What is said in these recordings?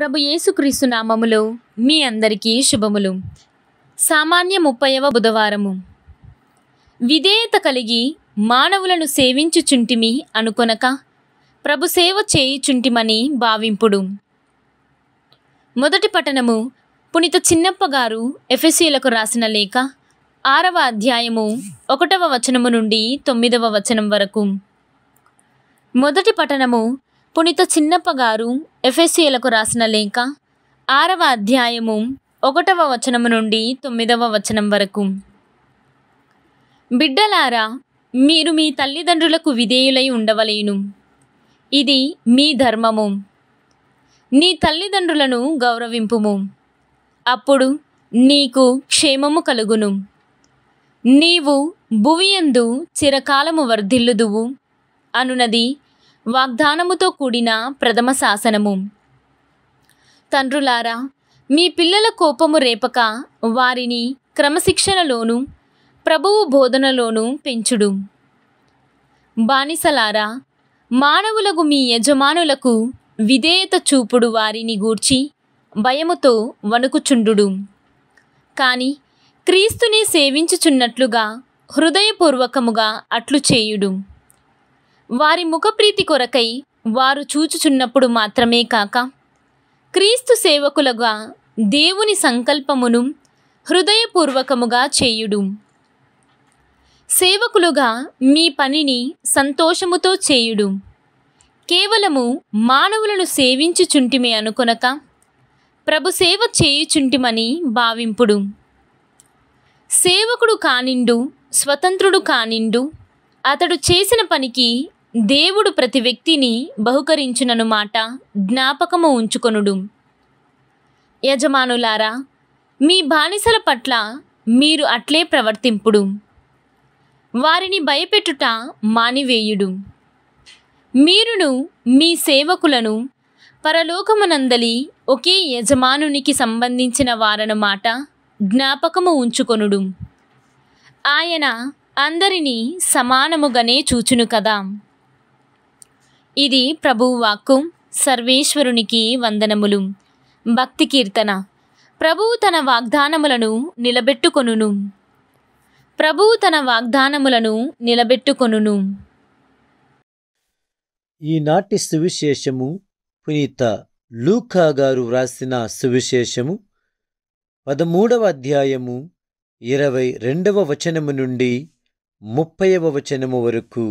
ప్రభు యేసుక్రీస్తు నామములో మీ అందరికీ శుభములు సామాన్య ముప్పైవ బుధవారము విధేయత కలిగి మానవులను సేవించుచుంటిమి అనుకొనక ప్రభు సేవ చేయుచుంటిమని భావింపుడు మొదటి పట్టణము పునిత చిన్నప్ప గారు ఎఫ్ఎస్సీలకు రాసిన లేఖ ఆరవ అధ్యాయము ఒకటవ వచనము నుండి తొమ్మిదవ వచనం వరకు మొదటి పట్టణము పునిత చిన్నప్ప గారు రాసిన లేఖ ఆరవ అధ్యాయము ఒకటవ వచనము నుండి తొమ్మిదవ వచనం వరకు బిడ్డలారా మీరు మీ తల్లిదండ్రులకు విధేయులై ఉండవలేను ఇది మీ ధర్మము నీ తల్లిదండ్రులను గౌరవింపుము అప్పుడు నీకు క్షేమము కలుగును నీవు భువియందు చిరకాలము వర్ధిల్లుదువు అనునది వాగ్దానముతో కూడిన ప్రథమ శాసనము తండ్రులారా మీ పిల్లల కోపము రేపక వారిని క్రమశిక్షణలోను ప్రభువు బోధనలోను పెంచుడు బానిసలారా మానవులకు మీ యజమానులకు విధేయత చూపుడు వారిని గూర్చి భయముతో వణుకుచుండు కానీ క్రీస్తుని సేవించుచున్నట్లుగా హృదయపూర్వకముగా అట్లు చేయుడు వారి ముఖప్రీతి కొరకై వారు చూచుచున్నప్పుడు మాత్రమే కాక క్రీస్తు సేవకులుగా దేవుని సంకల్పమును హృదయపూర్వకముగా చేయుడు సేవకులుగా మీ పనిని సంతోషముతో చేయుడు కేవలము మానవులను సేవించుచుంటిమే అనుకొనక ప్రభు సేవ చేయుచుంటిమని భావింపుడు సేవకుడు కానిండు స్వతంత్రుడు కానిండు అతడు చేసిన పనికి దేవుడు ప్రతి వ్యక్తిని బహుకరించునను మాట జ్ఞాపకము ఉంచుకొనుడు యజమానులారా మీ బానిసల పట్ల మీరు అట్లే ప్రవర్తింపుడు వారిని భయపెట్టుట మానివేయుడు మీరును మీ సేవకులను పరలోకమునందలి ఒకే యజమానునికి సంబంధించిన వారను మాట జ్ఞాపకము ఉంచుకొనుడు ఆయన అందరినీ సమానముగానే చూచును కదా ఇది ప్రభువాక్కు సర్వేశ్వరునికి వందనములు భక్తి కీర్తన ప్రభువు తన వాగ్దానములను నిలబెట్టుకొనును ప్రభువు తన వాగ్దానములను నిలబెట్టుకొనును ఈనాటి సువిశేషము పునీత లూకా గారు వ్రాసిన సువిశేషము పదమూడవ అధ్యాయము ఇరవై రెండవ వచనము నుండి ముప్పైవ వచనము వరకు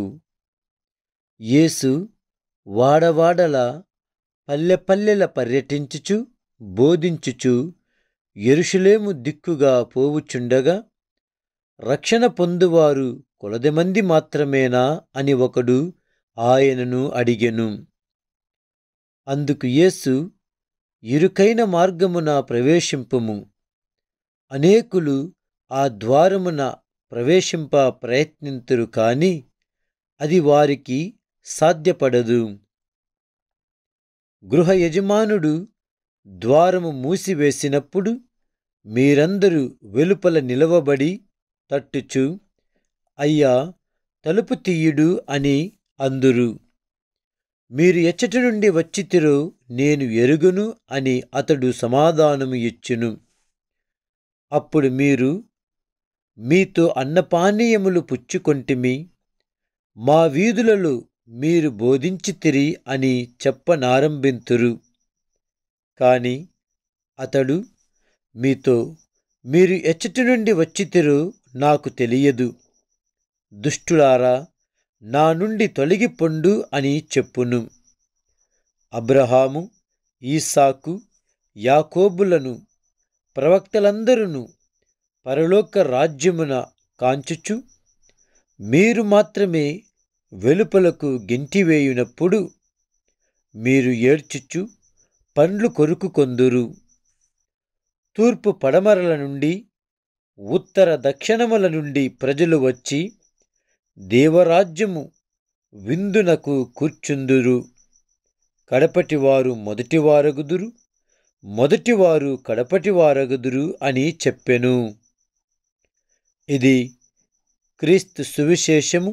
యేసు వాడవాడల పల్లెపల్లెల పర్యటించుచు బోధించుచు ఎరుషులేము దిక్కుగా పోవుచుండగా రక్షణ పొందువారు కొలది మాత్రమేనా అని ఒకడు ఆయనను అడిగెను అందుకు యేసు ఇరుకైన మార్గమున ప్రవేశింపుము అనేకులు ఆ ద్వారమున ప్రవేశింప ప్రయత్నింతురు కాని అది వారికి సాధ్యపడదు గృహ యజమానుడు ద్వారము మూసివేసినప్పుడు మీరందరూ వెలుపల నిలవబడి తట్టుచు అయ్యా తలుపు తీయుడు అని అందురు మీరు ఎచ్చటి నుండి వచ్చితిరో నేను ఎరుగును అని అతడు సమాధానము ఇచ్చును అప్పుడు మీరు మీతో అన్నపానీయములు పుచ్చుకొంటిమి మా వీధులలో మీరు బోధించితిరి అని చెప్పనారంభింతురు కాని అతడు మీతో మీరు ఎచ్చటి నుండి వచ్చితిరు నాకు తెలియదు దుష్టులారా నా నుండి తొలగిపొండు అని చెప్పును అబ్రహాము ఈసాకు యాకోబులను ప్రవక్తలందరును పరలోక రాజ్యమున కాంచుచు మీరు మాత్రమే వెలుపలకు గెంటివేయునప్పుడు మీరు ఏడ్చుచు పండ్లు కొరుకు కొందురు తూర్పు పడమరల నుండి ఉత్తర దక్షిణముల నుండి ప్రజలు వచ్చి దేవరాజ్యము విందునకు కూర్చుందురు కడపటివారు మొదటివారగుదురు మొదటివారు కడపటివారగుదురు అని చెప్పెను ఇది క్రీస్తు సువిశేషము